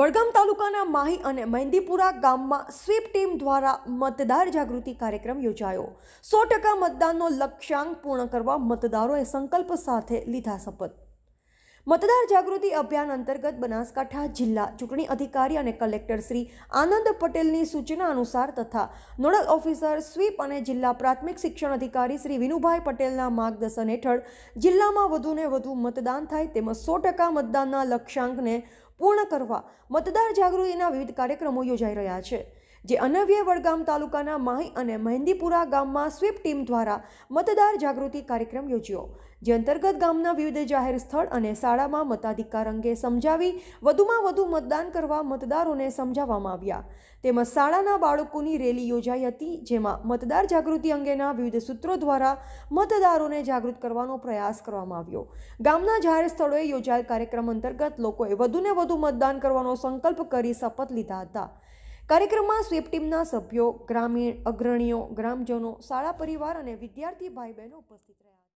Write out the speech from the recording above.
વડગામ તાલુકાના માહી અને મહેંદીપુરા ગામમાં સ્વીપ ટીમ દ્વારા મતદાર જાગૃતિ કાર્યક્રમ યોજાયો સો ટકા મતદાનનો લક્ષ્યાંક પૂર્ણ કરવા મતદારોએ સંકલ્પ સાથે લીધા શપથ મતદાર જાગૃતિ અભિયાન અંતર્ગત બનાસકાંઠા જિલ્લા ચૂંટણી અધિકારી અને કલેક્ટર શ્રી આનંદ પટેલની સૂચના અનુસાર તથા નોડલ ઓફિસર સ્વીપ અને જિલ્લા પ્રાથમિક શિક્ષણ અધિકારી શ્રી વિનુભાઈ પટેલના માર્ગદર્શન હેઠળ જિલ્લામાં વધુને વધુ મતદાન થાય તેમજ સો ટકા મતદાનના લક્ષ્યાંકને પૂર્ણ કરવા મતદાર જાગૃતિના વિવિધ કાર્યક્રમો યોજાઈ રહ્યા છે જે અનવ્ય વડગામ તાલુકાના માહી અને મહેંદીપુરા ગામમાં સ્વીપ ટીમ દ્વારા મતદાર જાગૃતિ કાર્યક્રમ યોજ્યો જે અંતર્ગત ગામના વિવિધ જાહેર સ્થળ અને શાળામાં મતાધિકાર અંગે સમજાવી વધુમાં વધુ મતદાન કરવા મતદારોને સમજાવવામાં આવ્યા તેમજ શાળાના બાળકોની રેલી યોજાઈ હતી જેમાં મતદાર જાગૃતિ અંગેના વિવિધ સૂત્રો દ્વારા મતદારોને જાગૃત કરવાનો પ્રયાસ કરવામાં આવ્યો ગામના જાહેર સ્થળોએ યોજાયેલ કાર્યક્રમ અંતર્ગત લોકોએ વધુને વધુ મતદાન કરવાનો સંકલ્પ કરી શપથ લીધા હતા કાર્યક્રમમાં સ્વીપ ટીમના સભ્યો ગ્રામીણ અગ્રણીઓ ગ્રામજનો શાળા પરિવાર અને વિદ્યાર્થી ભાઈ બહેનો ઉપસ્થિત રહ્યા